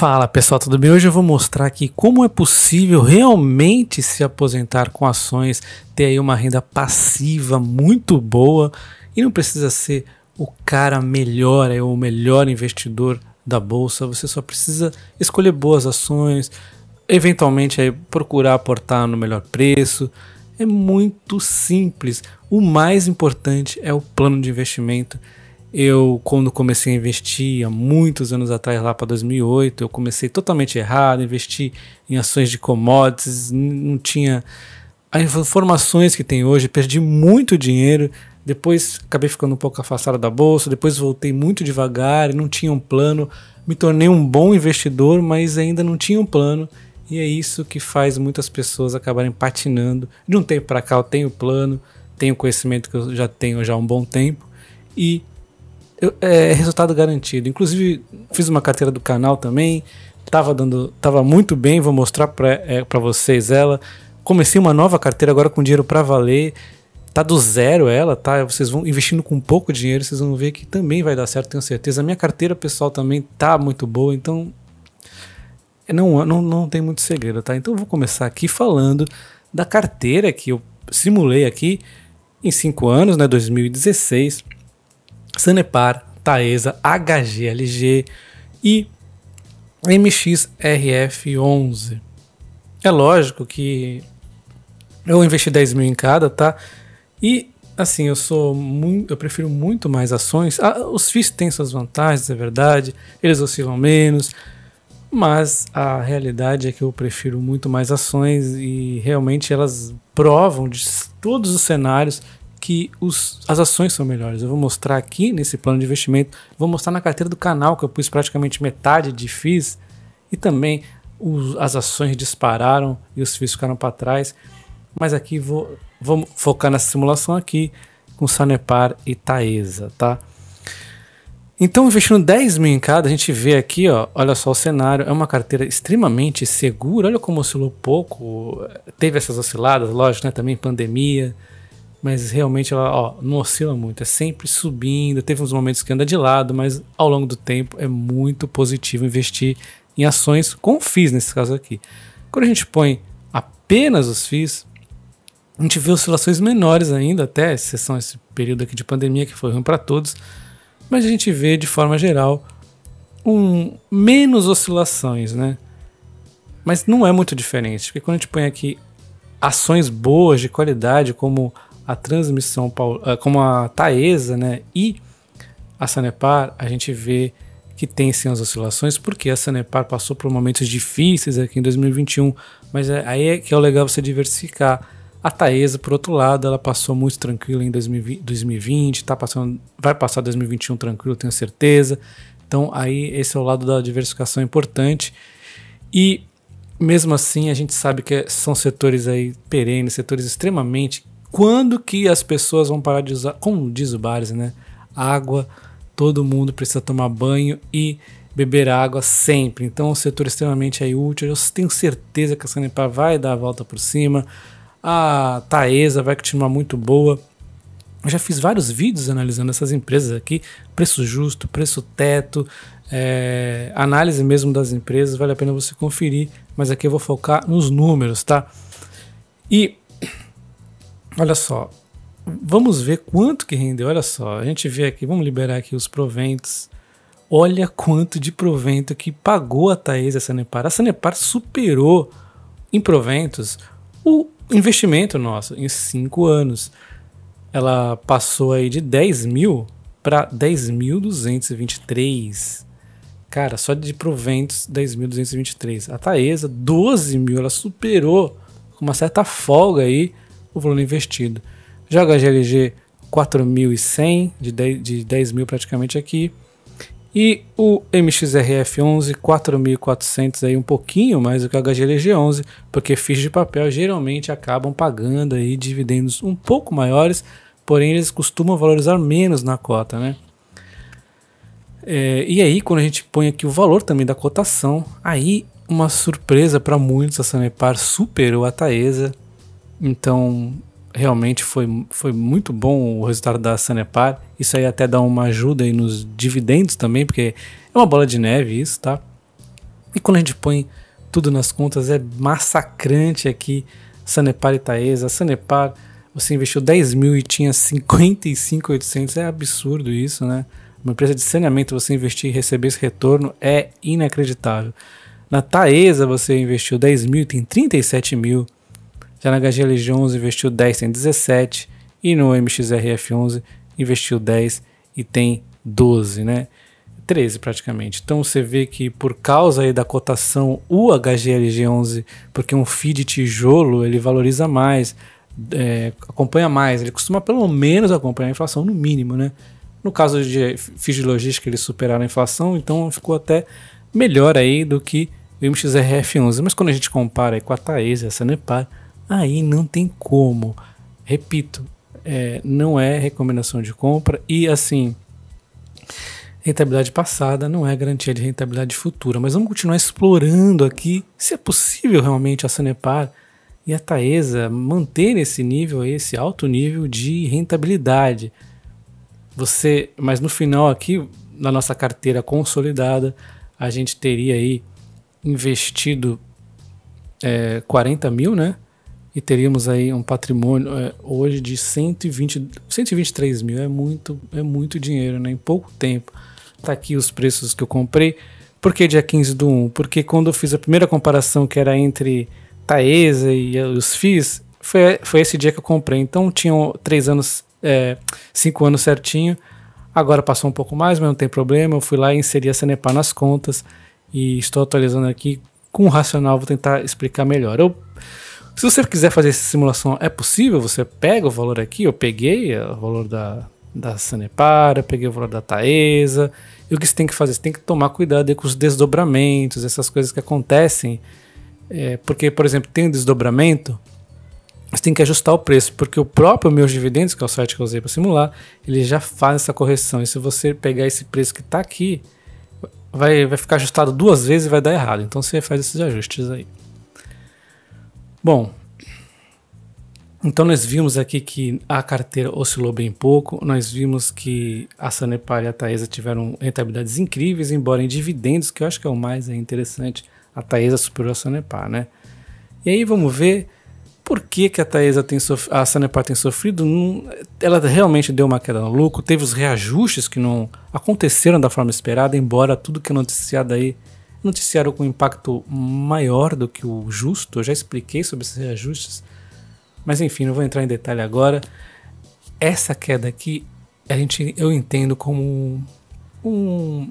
Fala pessoal, tudo bem? Hoje eu vou mostrar aqui como é possível realmente se aposentar com ações, ter aí uma renda passiva muito boa e não precisa ser o cara melhor, é o melhor investidor da bolsa, você só precisa escolher boas ações, eventualmente aí procurar aportar no melhor preço. É muito simples. O mais importante é o plano de investimento eu, quando comecei a investir há muitos anos atrás, lá para 2008, eu comecei totalmente errado, investi em ações de commodities, não tinha as informações que tem hoje, perdi muito dinheiro, depois acabei ficando um pouco afastado da bolsa, depois voltei muito devagar, não tinha um plano, me tornei um bom investidor, mas ainda não tinha um plano. E é isso que faz muitas pessoas acabarem patinando. De um tempo para cá eu tenho plano, tenho conhecimento que eu já tenho já há um bom tempo e eu, é resultado garantido. Inclusive, fiz uma carteira do canal também. Tava dando. Tava muito bem, vou mostrar para é, vocês ela. Comecei uma nova carteira agora com dinheiro para valer. Tá do zero ela, tá? Vocês vão investindo com pouco dinheiro, vocês vão ver que também vai dar certo, tenho certeza. A minha carteira pessoal também tá muito boa, então. Não, não, não tem muito segredo, tá? Então eu vou começar aqui falando da carteira que eu simulei aqui em 5 anos, né? 2016 Sanepar, Taesa, HGLG e MXRF11. É lógico que eu investi 10 mil em cada, tá? E assim, eu sou muito, eu prefiro muito mais ações. Ah, os FIIs têm suas vantagens, é verdade, eles oscilam menos, mas a realidade é que eu prefiro muito mais ações e realmente elas provam de todos os cenários que os, as ações são melhores. Eu vou mostrar aqui nesse plano de investimento, vou mostrar na carteira do canal, que eu pus praticamente metade de FIIs, e também os, as ações dispararam e os FIIs ficaram para trás. Mas aqui vou, vou focar nessa simulação aqui com Sanepar e Taesa, tá? Então, investindo 10 mil em cada, a gente vê aqui, ó, olha só o cenário, é uma carteira extremamente segura, olha como oscilou pouco, teve essas osciladas, lógico, né, também pandemia, mas realmente ela ó, não oscila muito, é sempre subindo. Teve uns momentos que anda de lado, mas ao longo do tempo é muito positivo investir em ações com FIIs nesse caso aqui. Quando a gente põe apenas os FIIs, a gente vê oscilações menores ainda, até exceção esse período aqui de pandemia que foi ruim para todos, mas a gente vê de forma geral um menos oscilações, né? Mas não é muito diferente, porque quando a gente põe aqui ações boas de qualidade como a transmissão, ah, como a Taesa né, e a Sanepar, a gente vê que tem sim as oscilações, porque a Sanepar passou por momentos difíceis aqui em 2021, mas é, aí é que é o legal você diversificar. A Taesa, por outro lado, ela passou muito tranquila em 2020, tá passando, vai passar 2021 tranquilo, tenho certeza. Então aí esse é o lado da diversificação importante. E mesmo assim a gente sabe que são setores aí perenes, setores extremamente quando que as pessoas vão parar de usar, como diz o Bares, né? Água, todo mundo precisa tomar banho e beber água sempre. Então, o setor é extremamente aí útil. Eu tenho certeza que a Sanepar vai dar a volta por cima. A Taesa vai continuar muito boa. Eu já fiz vários vídeos analisando essas empresas aqui, preço justo, preço teto, é, análise mesmo das empresas, vale a pena você conferir, mas aqui eu vou focar nos números, tá? E Olha só, vamos ver quanto que rendeu. Olha só, a gente vê aqui, vamos liberar aqui os proventos. Olha quanto de provento que pagou a Thaís a Sanepar. A Sanepar superou em proventos o investimento nosso em 5 anos. Ela passou aí de 10 mil para 10.223. Cara, só de proventos 10.223. A Taesa, 12 mil, ela superou com uma certa folga aí o valor investido. Já o HGLG 4100, de 10, de 10 mil praticamente aqui. E o MXRF 11, 4.400 aí um pouquinho mais do que o HGLG 11, porque fichas de papel geralmente acabam pagando aí dividendos um pouco maiores, porém eles costumam valorizar menos na cota, né? É, e aí quando a gente põe aqui o valor também da cotação, aí uma surpresa para muitos, a Sanepar superou a Taesa, então, realmente foi, foi muito bom o resultado da Sanepar. Isso aí até dá uma ajuda aí nos dividendos também, porque é uma bola de neve isso, tá? E quando a gente põe tudo nas contas, é massacrante aqui Sanepar e Taesa. Sanepar, você investiu 10 mil e tinha 55,800, é absurdo isso, né? Uma empresa de saneamento, você investir e receber esse retorno é inacreditável. Na Taesa, você investiu 10 mil e tem 37 mil já na HGLG11 investiu 10, tem 17. E no MXRF11 investiu 10 e tem 12, né? 13 praticamente. Então você vê que por causa aí da cotação o HGLG 11 porque um FII de tijolo ele valoriza mais, é, acompanha mais, ele costuma pelo menos acompanhar a inflação no mínimo, né? No caso de FII de logística eles superaram a inflação, então ficou até melhor aí do que o MXRF11. Mas quando a gente compara aí com a Taesa, a Sanepar, aí não tem como. Repito, é, não é recomendação de compra e assim. Rentabilidade passada não é garantia de rentabilidade futura, mas vamos continuar explorando aqui se é possível realmente a Sanepar e a Taesa manter esse nível, esse alto nível de rentabilidade. Você, mas no final aqui na nossa carteira consolidada, a gente teria aí investido é, 40 mil, né? e teríamos aí um patrimônio é, hoje de 120, 123 mil. É muito, é muito dinheiro, né? Em pouco tempo. Tá aqui os preços que eu comprei. Por que dia 15 do 1? Porque quando eu fiz a primeira comparação que era entre Taesa e eh, os FIIs, foi, foi esse dia que eu comprei. Então tinham 3 anos, 5 é, anos certinho. Agora passou um pouco mais, mas não tem problema. Eu fui lá e inseri a Sanepar nas contas e estou atualizando aqui com o racional. Vou tentar explicar melhor. Eu se você quiser fazer essa simulação, é possível, você pega o valor aqui, eu peguei é, o valor da, da Sanepara, peguei o valor da Taesa, e o que você tem que fazer? Você tem que tomar cuidado com os desdobramentos, essas coisas que acontecem, é, porque, por exemplo, tem um desdobramento, você tem que ajustar o preço, porque o próprio Meus Dividendos, que é o site que eu usei para simular, ele já faz essa correção. E se você pegar esse preço que está aqui, vai, vai ficar ajustado duas vezes e vai dar errado. Então você faz esses ajustes aí. Bom, então nós vimos aqui que a carteira oscilou bem pouco, nós vimos que a Sanepar e a Taesa tiveram rentabilidades incríveis, embora em dividendos, que eu acho que é o mais é, interessante, a Taesa superou a Sanepar, né? E aí vamos ver por que, que a Taesa tem a Sanepar tem sofrido. Ela realmente deu uma queda no lucro, teve os reajustes que não aconteceram da forma esperada, embora tudo que é noticiado aí noticiário com impacto maior do que o justo. Eu já expliquei sobre esses reajustes, mas enfim, não vou entrar em detalhe agora. Essa queda aqui, a gente, eu entendo como um,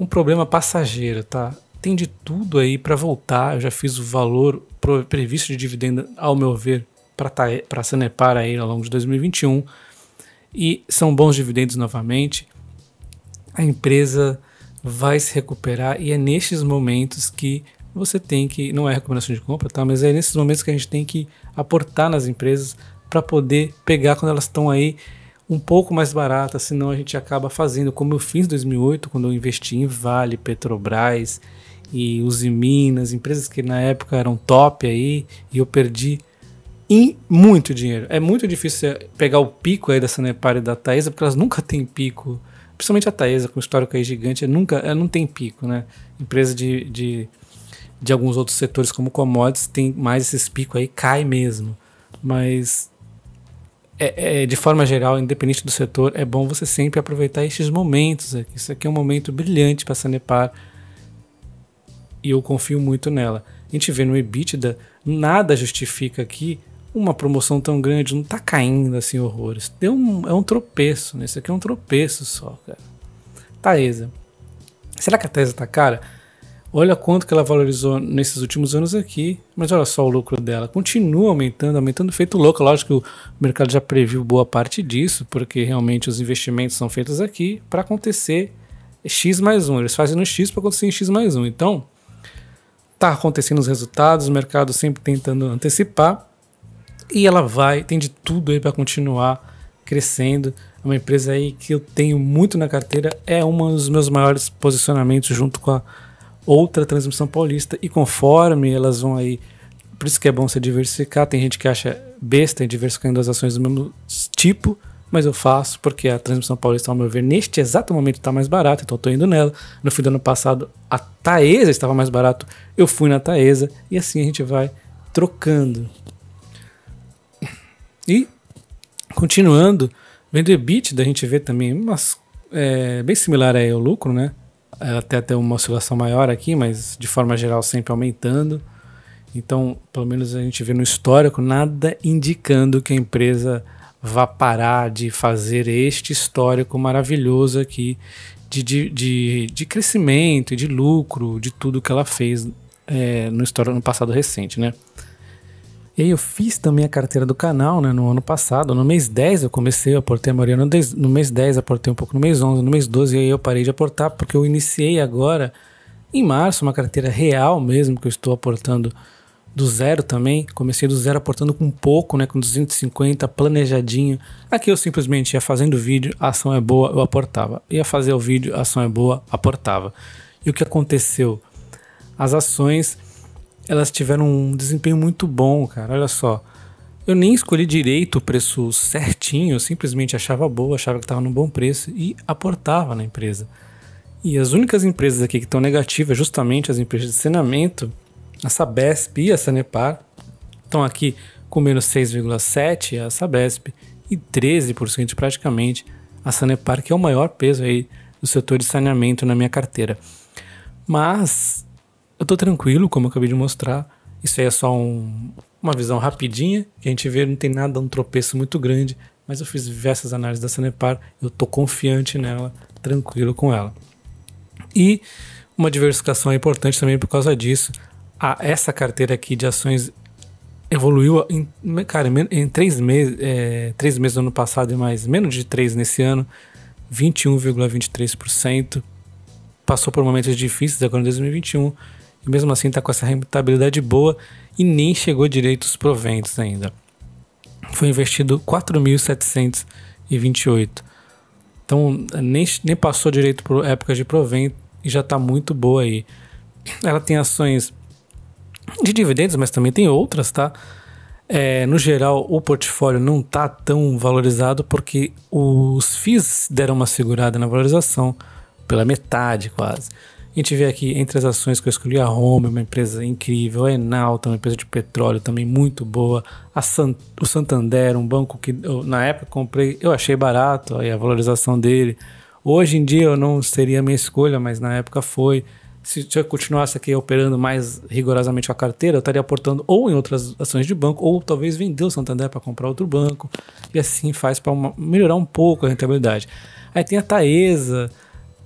um problema passageiro, tá? Tem de tudo aí para voltar. Eu já fiz o valor previsto de dividendo, ao meu ver, para a Sanepar aí ao longo de 2021 e são bons dividendos novamente. A empresa vai se recuperar e é nestes momentos que você tem que, não é recomendação de compra, tá? Mas é nesses momentos que a gente tem que aportar nas empresas para poder pegar quando elas estão aí um pouco mais baratas senão a gente acaba fazendo como eu fiz em 2008, quando eu investi em Vale, Petrobras e Uzi Minas, empresas que na época eram top aí, e eu perdi em muito dinheiro. É muito difícil pegar o pico aí da Sanepar e da Taesa, porque elas nunca têm pico principalmente a Taesa, com o histórico aí gigante, nunca, ela não tem pico, né? Empresa de, de, de alguns outros setores, como commodities, tem mais esses picos aí, cai mesmo. Mas, é, é, de forma geral, independente do setor, é bom você sempre aproveitar esses momentos aqui. Isso aqui é um momento brilhante para a Sanepar e eu confio muito nela. A gente vê no EBITDA, nada justifica aqui uma promoção tão grande, não tá caindo assim horrores. Deu um, é um tropeço, né? Isso aqui é um tropeço só, cara. Taesa. Será que a Tesla tá cara? Olha quanto que ela valorizou nesses últimos anos aqui, mas olha só o lucro dela. Continua aumentando, aumentando feito louco. Lógico que o mercado já previu boa parte disso, porque realmente os investimentos são feitos aqui para acontecer X mais 1. Eles fazem no X para acontecer em X mais 1. Então, tá acontecendo os resultados, o mercado sempre tentando antecipar. E ela vai, tem de tudo aí para continuar crescendo. É uma empresa aí que eu tenho muito na carteira, é um dos meus maiores posicionamentos junto com a outra transmissão paulista. E conforme elas vão aí, por isso que é bom você diversificar. Tem gente que acha besta em diversificando as ações do mesmo tipo, mas eu faço porque a transmissão paulista, ao meu ver, neste exato momento está mais barata, então estou indo nela. No fim do ano passado, a Taesa estava mais barato, eu fui na Taesa e assim a gente vai trocando. E, continuando, vendo o EBITDA, a gente vê também umas, é, bem similar aí ao lucro, né? É, até até uma oscilação maior aqui, mas de forma geral sempre aumentando. Então, pelo menos a gente vê no histórico nada indicando que a empresa vá parar de fazer este histórico maravilhoso aqui de, de, de, de crescimento e de lucro, de tudo que ela fez é, no, histórico, no passado recente, né? E aí eu fiz também a carteira do canal, né, no ano passado, no mês 10 eu comecei, eu aportei a maioria no, 10, no mês 10, aportei um pouco no mês 11, no mês 12 aí eu parei de aportar porque eu iniciei agora em março uma carteira real mesmo que eu estou aportando do zero também. Comecei do zero aportando com pouco, né? Com 250, planejadinho. Aqui eu simplesmente ia fazendo vídeo, a ação é boa, eu aportava. Ia fazer o vídeo, a ação é boa, aportava. E o que aconteceu? As ações elas tiveram um desempenho muito bom, cara. Olha só. Eu nem escolhi direito o preço certinho, eu simplesmente achava boa, achava que estava num bom preço e aportava na empresa. E as únicas empresas aqui que estão negativas, justamente as empresas de saneamento, a Sabesp e a Sanepar, estão aqui com menos 6,7% a Sabesp e 13% praticamente a Sanepar, que é o maior peso aí do setor de saneamento na minha carteira. Mas eu tô tranquilo, como eu acabei de mostrar. Isso aí é só um, uma visão rapidinha, que a gente vê, não tem nada, um tropeço muito grande, mas eu fiz diversas análises da Sanepar, eu tô confiante nela, tranquilo com ela. E uma diversificação é importante também por causa disso. essa carteira aqui de ações evoluiu em, cara, em três, meses, é, três meses do ano passado e mais menos de três nesse ano, 21,23%. Passou por momentos difíceis agora em 2021, mesmo assim está com essa rentabilidade boa e nem chegou direito os proventos ainda. Foi investido 4.728. Então nem, nem passou direito por épocas de provento e já está muito boa aí. Ela tem ações de dividendos, mas também tem outras, tá? É, no geral, o portfólio não está tão valorizado porque os FIIs deram uma segurada na valorização pela metade quase. A gente vê aqui entre as ações que eu escolhi a Roma, uma empresa incrível, a Enalta, uma empresa de petróleo também muito boa, a o Santander, um banco que eu, na época comprei, eu achei barato aí a valorização dele. Hoje em dia eu não seria a minha escolha, mas na época foi. Se, se eu continuasse aqui operando mais rigorosamente a carteira, eu estaria aportando ou em outras ações de banco, ou talvez vender o Santander para comprar outro banco. E assim faz para melhorar um pouco a rentabilidade. Aí tem a Taesa,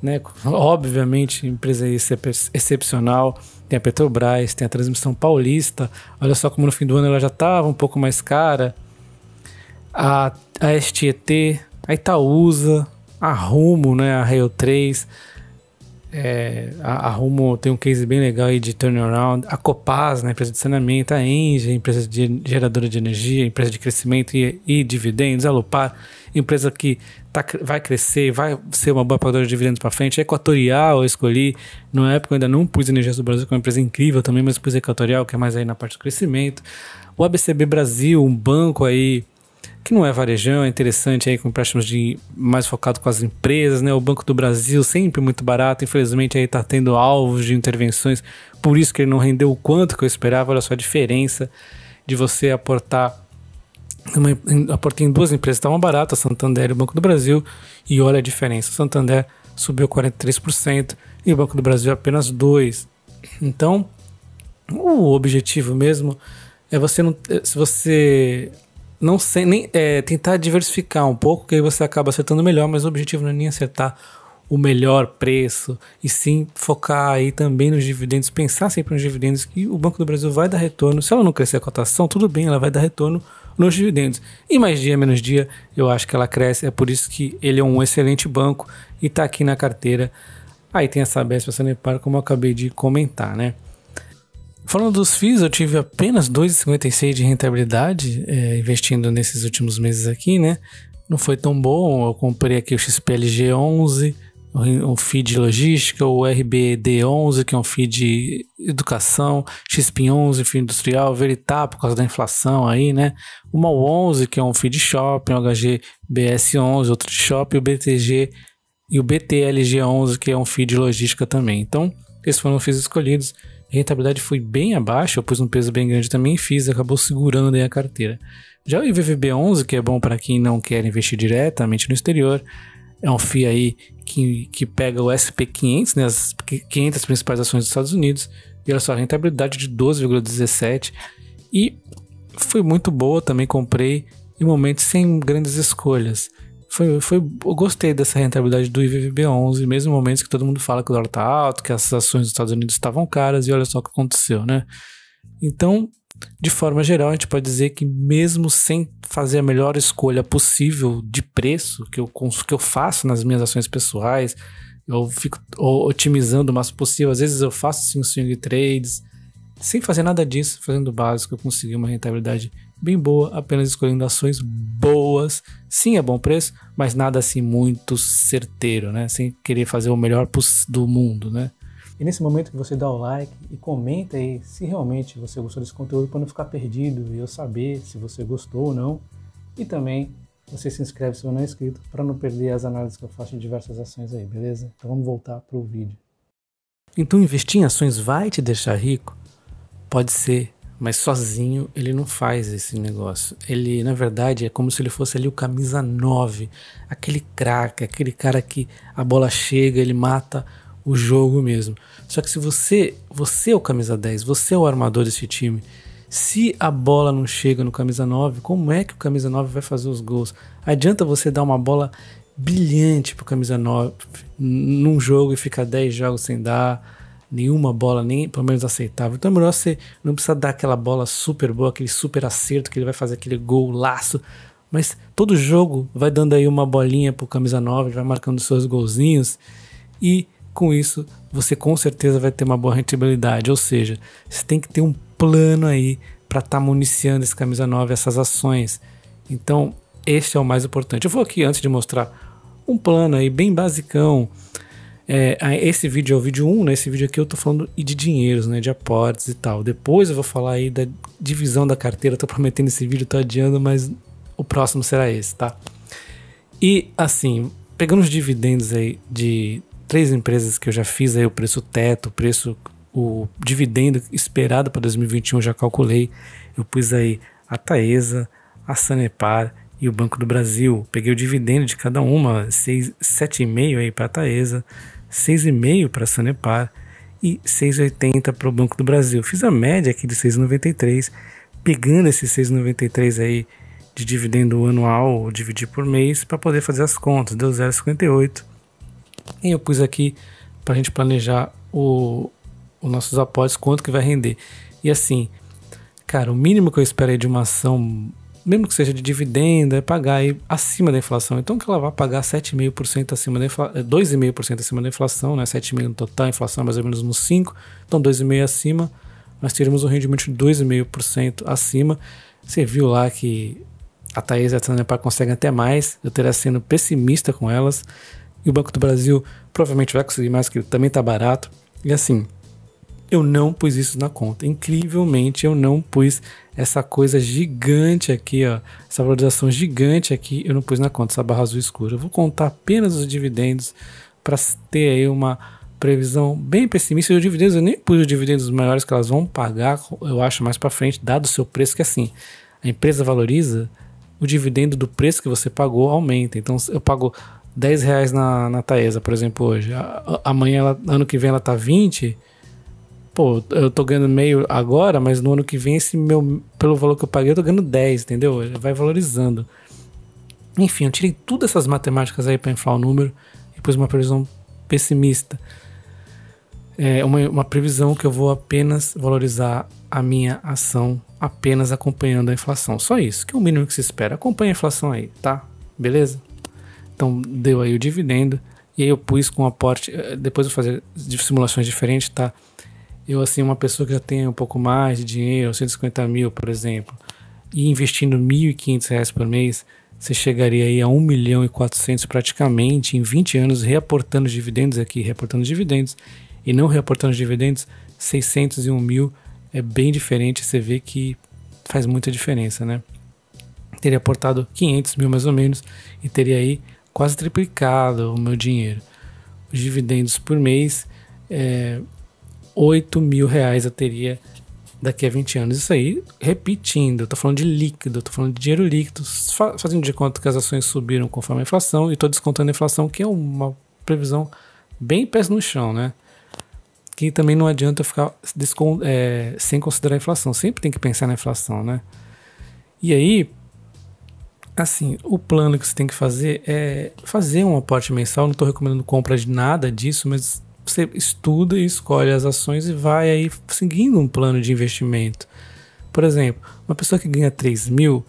né? Obviamente, empresa excepcional. Tem a Petrobras, tem a Transmissão Paulista. Olha só como no fim do ano ela já estava um pouco mais cara. A, a STET, a Itaúsa, a Rumo, né? A Rail 3, é, a, Rumo tem um case bem legal aí de turnaround. A Copaz, né, empresa de saneamento, a Engie, empresa de geradora de energia, empresa de crescimento e, e dividendos, a Lupar, empresa que tá, vai crescer, vai ser uma boa pagadora de dividendos para frente. A Equatorial eu escolhi, na época eu ainda não pus Energias do Brasil, que é uma empresa incrível também, mas pus Equatorial, que é mais aí na parte do crescimento. O ABCB Brasil, um banco aí que não é varejão, é interessante aí com empréstimos de mais focado com as empresas, né? O Banco do Brasil sempre muito barato, infelizmente aí tá tendo alvos de intervenções, por isso que ele não rendeu o quanto que eu esperava, olha só a diferença de você aportar uma, aportei em duas empresas, estavam tá baratas, Santander e o Banco do Brasil, e olha a diferença, o Santander subiu 43% e o Banco do Brasil apenas 2%. Então, o objetivo mesmo é você não, é, se você não sei nem, é, tentar diversificar um pouco, que aí você acaba acertando melhor, mas o objetivo não é nem acertar o melhor preço, e sim focar aí também nos dividendos, pensar sempre nos dividendos, que o Banco do Brasil vai dar retorno. Se ela não crescer a cotação, tudo bem, ela vai dar retorno nos dividendos. E mais dia, menos dia, eu acho que ela cresce, é por isso que ele é um excelente banco e está aqui na carteira. Aí tem essa Sabesp, a Sanepar, como eu acabei de comentar, né? Falando dos FIIs, eu tive apenas 2,56 de rentabilidade é, investindo nesses últimos meses aqui, né? Não foi tão bom. Eu comprei aqui o XPLG11, um FII de logística, o RBD11, que é um FII de educação, XPIN 11 FII industrial, Veritá, por causa da inflação aí, né? O mau 11 que é um FII de shopping, o HGBS11, outro de shopping, o BTG e o BTLG11, que é um FII de logística também. Então, esses foram os FIIs escolhidos rentabilidade foi bem abaixo, eu pus um peso bem grande também e fiz, acabou segurando aí a carteira. Já o IVVB11, que é bom para quem não quer investir diretamente no exterior, é um FII aí que, que pega o SP500, né, as 500 principais ações dos Estados Unidos, e olha só, rentabilidade de 12,17 e foi muito boa também, comprei em momentos sem grandes escolhas foi, foi, eu gostei dessa rentabilidade do IVVB11, mesmo momentos que todo mundo fala que o dólar está alto, que as ações dos Estados Unidos estavam caras e olha só o que aconteceu, né? Então, de forma geral, a gente pode dizer que mesmo sem fazer a melhor escolha possível de preço que eu, que eu faço nas minhas ações pessoais, eu fico otimizando o máximo possível. Às vezes eu faço swing, swing trades, sem fazer nada disso, fazendo básico, eu consegui uma rentabilidade bem boa, apenas escolhendo ações boas. Sim, é bom preço, mas nada assim muito certeiro, né? Sem querer fazer o melhor do mundo, né? E nesse momento que você dá o like e comenta aí se realmente você gostou desse conteúdo para não ficar perdido e eu saber se você gostou ou não. E também você se inscreve se não é inscrito para não perder as análises que eu faço de diversas ações aí, beleza? Então vamos voltar para o vídeo. Então investir em ações vai te deixar rico? Pode ser mas sozinho ele não faz esse negócio. Ele, na verdade, é como se ele fosse ali o camisa 9, aquele craque, aquele cara que a bola chega, ele mata o jogo mesmo. Só que se você, você é o camisa 10, você é o armador desse time, se a bola não chega no camisa 9, como é que o camisa 9 vai fazer os gols? Adianta você dar uma bola brilhante pro camisa 9 num jogo e ficar 10 jogos sem dar nenhuma bola, nem pelo menos aceitável. Então é melhor você não precisa dar aquela bola super boa, aquele super acerto que ele vai fazer aquele gol, laço. Mas todo jogo vai dando aí uma bolinha pro camisa 9, vai marcando seus golzinhos e com isso você com certeza vai ter uma boa rentabilidade. Ou seja, você tem que ter um plano aí para estar tá municiando esse camisa 9, essas ações. Então, este é o mais importante. Eu vou aqui antes de mostrar um plano aí bem basicão é, esse vídeo é o vídeo 1, né? Esse vídeo aqui eu tô falando de dinheiros, né? De aportes e tal. Depois eu vou falar aí da divisão da carteira. tô prometendo esse vídeo, tô adiando, mas o próximo será esse, tá? E assim, pegando os dividendos aí de três empresas que eu já fiz aí, o preço teto, o preço, o dividendo esperado para 2021, eu já calculei. Eu pus aí a Taesa, a Sanepar e o Banco do Brasil. Peguei o dividendo de cada uma, 7,5 aí para a Taesa, 6,5 para a Sanepar e 6,80 para o Banco do Brasil. Fiz a média aqui de 6,93, pegando esse 6,93 aí de dividendo anual ou dividir por mês para poder fazer as contas, deu 0,58. E eu pus aqui para a gente planejar o, os nossos aportes, quanto que vai render. E assim, cara, o mínimo que eu espero de uma ação mesmo que seja de dividenda é pagar aí acima da inflação. Então que ela vai pagar 7,5% acima da inflação, eh, 2,5% acima da inflação, né? 7,5% no total, a inflação é mais ou menos uns 5%, então 2,5% acima. Nós teríamos um rendimento de 2,5% acima. Você viu lá que a Thaís e a Tânia conseguem até mais, eu teria sendo pessimista com elas. E o Banco do Brasil provavelmente vai conseguir mais, que também está barato. E assim, eu não pus isso na conta. Incrivelmente, eu não pus essa coisa gigante aqui, ó, essa valorização gigante aqui, eu não pus na conta, essa barra azul escura. Eu vou contar apenas os dividendos para ter aí uma previsão bem pessimista. E os dividendos, eu nem pus os dividendos maiores que elas vão pagar, eu acho, mais para frente, dado o seu preço, que assim, a empresa valoriza, o dividendo do preço que você pagou aumenta. Então, eu pago 10 reais na, na Taesa, por exemplo, hoje. A, amanhã, ela, ano que vem, ela tá 20 pô, eu tô ganhando meio agora, mas no ano que vem, esse meu, pelo valor que eu paguei, eu tô ganhando 10, entendeu? Vai valorizando. Enfim, eu tirei todas essas matemáticas aí para inflar o número e pus uma previsão pessimista. É uma, uma previsão que eu vou apenas valorizar a minha ação apenas acompanhando a inflação. Só isso, que é o mínimo que se espera. Acompanha a inflação aí, tá? Beleza? Então deu aí o dividendo. E aí eu pus com um aporte. Eh, depois eu vou fazer simulações diferentes, tá? eu, assim, uma pessoa que já tem um pouco mais de dinheiro, 150 mil, por exemplo, e investindo 1.500 reais por mês, você chegaria aí a 1 milhão e 400 praticamente em 20 anos, reaportando dividendos aqui, reaportando dividendos e não reaportando dividendos, 601 mil é bem diferente. Você vê que faz muita diferença, né? Teria aportado 500 mil mais ou menos e teria aí quase triplicado o meu dinheiro. Os dividendos por mês é, 8 mil reais eu teria daqui a 20 anos. Isso aí, repetindo, eu tô falando de líquido, eu tô falando de dinheiro líquido, fazendo de conta que as ações subiram conforme a inflação e tô descontando a inflação, que é uma previsão bem pés no chão, né? Que também não adianta ficar é, sem considerar a inflação, sempre tem que pensar na inflação, né? E aí, assim, o plano que você tem que fazer é fazer um aporte mensal, não estou recomendando compra de nada disso, mas você estuda e escolhe as ações e vai aí seguindo um plano de investimento. Por exemplo, uma pessoa que ganha 3 mil,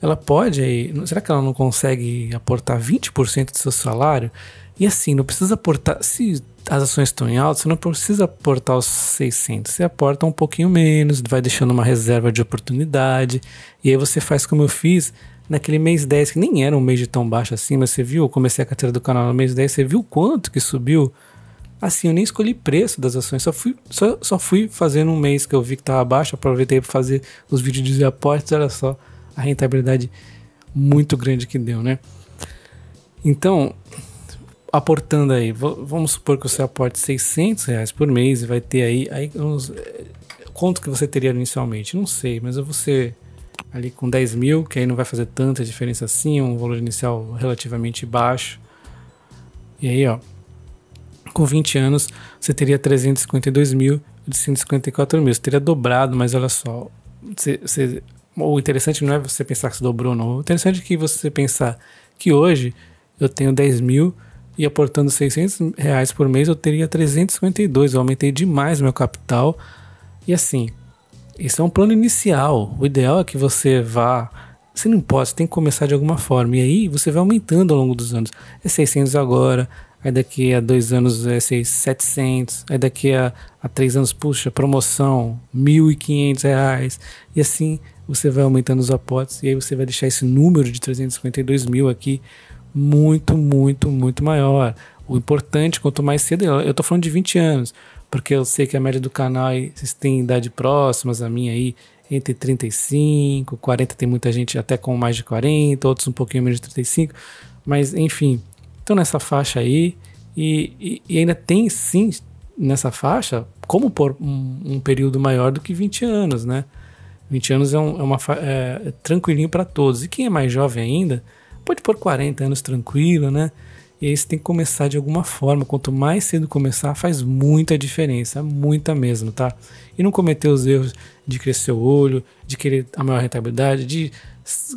ela pode aí. Será que ela não consegue aportar 20% do seu salário? E assim, não precisa aportar. Se as ações estão em alta, você não precisa aportar os 600. Você aporta um pouquinho menos, vai deixando uma reserva de oportunidade. E aí você faz como eu fiz naquele mês 10, que nem era um mês de tão baixo assim, mas você viu, eu comecei a carteira do canal no mês 10, você viu quanto que subiu Assim, eu nem escolhi preço das ações, só fui, só, só fui fazendo um mês que eu vi que tava baixo, aproveitei para fazer os vídeos de aportes, olha só a rentabilidade muito grande que deu, né? Então, aportando aí, vamos supor que você aporte 600 reais por mês e vai ter aí, aí uns, eh, quanto que você teria inicialmente? Não sei, mas eu vou ser ali com 10 mil, que aí não vai fazer tanta diferença assim, um valor inicial relativamente baixo. E aí, ó, com 20 anos, você teria 352 mil de 154 mil. Você teria dobrado, mas olha só. Você, você, o interessante não é você pensar que se dobrou, não. O interessante é que você pensar que hoje eu tenho 10 mil e aportando 600 reais por mês eu teria 352. Eu aumentei demais meu capital. E assim, isso é um plano inicial. O ideal é que você vá você não pode, você tem que começar de alguma forma. E aí você vai aumentando ao longo dos anos. É 600 agora, aí daqui a dois anos vai ser 700, aí daqui a, a três anos, puxa, promoção, 1.500 reais, e assim você vai aumentando os aportes, e aí você vai deixar esse número de 352 mil aqui muito, muito, muito maior. O importante, quanto mais cedo, eu estou falando de 20 anos, porque eu sei que a média do canal, vocês têm idade próximas a minha aí, entre 35, 40, tem muita gente até com mais de 40, outros um pouquinho menos de 35, mas enfim, estão nessa faixa aí e, e, e, ainda tem sim nessa faixa como por um, um, período maior do que 20 anos, né? 20 anos é, um, é uma é, é tranquilinho para todos. E quem é mais jovem ainda pode pôr 40 anos tranquilo, né? E aí você tem que começar de alguma forma. Quanto mais cedo começar, faz muita diferença, muita mesmo, tá? E não cometer os erros de crescer o olho, de querer a maior rentabilidade, de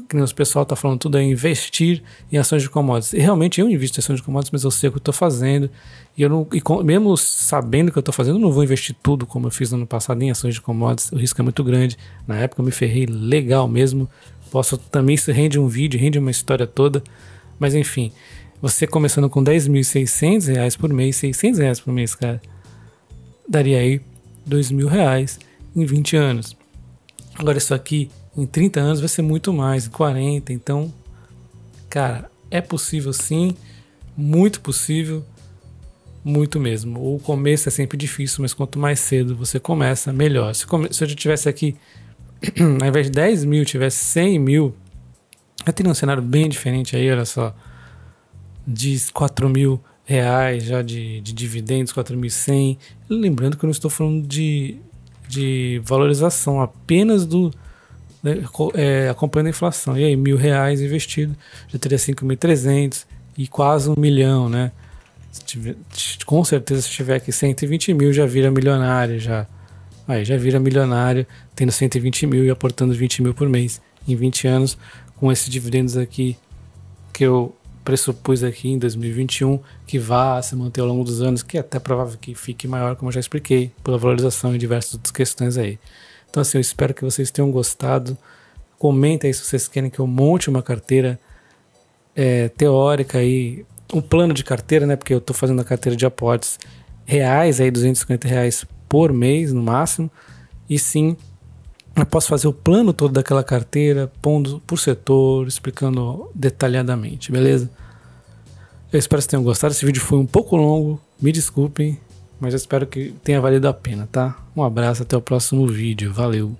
que nem pessoal está falando tudo, é investir em ações de commodities. E realmente eu invisto em ações de commodities, mas eu sei o que estou fazendo. E eu não, e com, mesmo sabendo o que eu fazendo, eu não vou investir tudo como eu fiz no ano passado em ações de commodities. O risco é muito grande. Na época eu me ferrei legal mesmo. Posso também, isso rende um vídeo, rende uma história toda. Mas enfim, você começando com 10.600 reais por mês, 600 reais por mês, cara, daria aí 2 mil reais em 20 anos. Agora isso aqui em 30 anos vai ser muito mais, em 40. Então, cara, é possível sim, muito possível, muito mesmo. O começo é sempre difícil, mas quanto mais cedo você começa, melhor. Se, come se eu já tivesse aqui, ao invés de 10 mil, tivesse 100 mil, eu teria um cenário bem diferente aí, olha só. De 4 mil reais já de, de dividendos, 4.100. Lembrando que eu não estou falando de, de valorização apenas do, né, é, acompanhando a inflação. E aí, mil reais investido, já teria 5.300 e quase um milhão, né? Se tiver, com certeza, se tiver aqui 120 mil, já vira milionário, já. Aí já vira milionário, tendo 120 mil e aportando 20 mil por mês em 20 anos, com esses dividendos aqui que eu pressupus aqui em 2021, que vá se manter ao longo dos anos, que é até provável que fique maior, como eu já expliquei, pela valorização e diversas outras questões aí. Então, assim, eu espero que vocês tenham gostado. Comenta aí se vocês querem que eu monte uma carteira é, teórica aí, um plano de carteira, né? Porque eu estou fazendo a carteira de aportes reais, aí 250 reais por mês no máximo. E sim, eu posso fazer o plano todo daquela carteira, pondo por setor, explicando detalhadamente, beleza? Eu espero que vocês tenham gostado. Esse vídeo foi um pouco longo, me desculpem mas eu espero que tenha valido a pena, tá? Um abraço, até o próximo vídeo. Valeu!